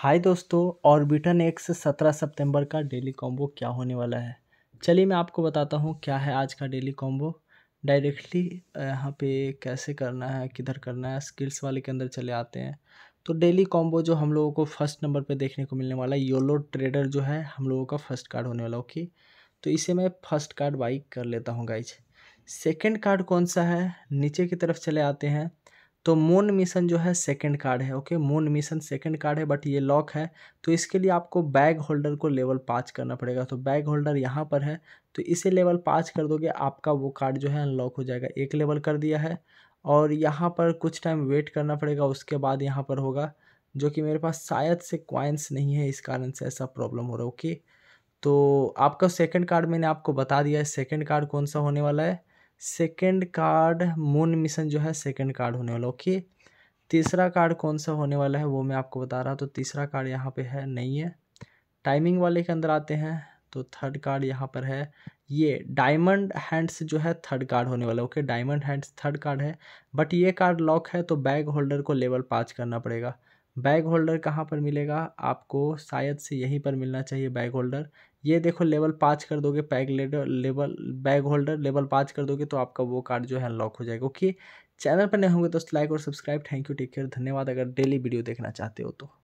हाय दोस्तों ऑर्बिटन एक्स सत्रह सितंबर का डेली कॉम्बो क्या होने वाला है चलिए मैं आपको बताता हूँ क्या है आज का डेली कॉम्बो डायरेक्टली यहाँ पे कैसे करना है किधर करना है स्किल्स वाले के अंदर चले आते हैं तो डेली कॉम्बो जो हम लोगों को फर्स्ट नंबर पे देखने को मिलने वाला है योलो ट्रेडर जो है हम लोगों का फर्स्ट कार्ड होने वाला ओके तो इसे मैं फर्स्ट कार्ड बाई कर लेता हूँ गाइज सेकेंड कार्ड कौन सा है नीचे की तरफ चले आते हैं तो मून मिशन जो है सेकंड कार्ड है okay moon mission second card है बट ये लॉक है तो इसके लिए आपको बैग होल्डर को लेवल पाँच करना पड़ेगा तो बैग होल्डर यहाँ पर है तो इसे लेवल पाँच कर दोगे आपका वो कार्ड जो है अनलॉक हो जाएगा एक लेवल कर दिया है और यहाँ पर कुछ टाइम वेट करना पड़ेगा उसके बाद यहाँ पर होगा जो कि मेरे पास शायद से क्वाइंस नहीं है इस कारण से ऐसा प्रॉब्लम हो रहा है ओके तो आपका सेकंड कार्ड मैंने आपको बता दिया है सेकंड कार्ड कौन सा होने वाला है सेकेंड कार्ड मून मिशन जो है सेकेंड कार्ड होने वाला ओके तीसरा कार्ड कौन सा होने वाला है वो मैं आपको बता रहा हूँ तो तीसरा कार्ड यहाँ पे है नहीं है टाइमिंग वाले के अंदर आते हैं तो थर्ड कार्ड यहाँ पर है ये डायमंड हैंड्स जो है थर्ड कार्ड होने वाला okay diamond hands third card है बट ये कार्ड लॉक है तो बैग होल्डर को लेवल पाँच करना पड़ेगा बैग होल्डर कहाँ पर मिलेगा आपको शायद से यहीं पर मिलना चाहिए बैग होल्डर ये देखो लेवल पाँच कर दोगे bag ladder level bag holder level पाँच कर दोगे तो आपका वो कार्ड जो है अनलॉक हो जाएगा ओके चैनल पर नहीं होंगे तो लाइक और subscribe thank you take care धन्यवाद अगर डेली वीडियो देखना चाहते हो तो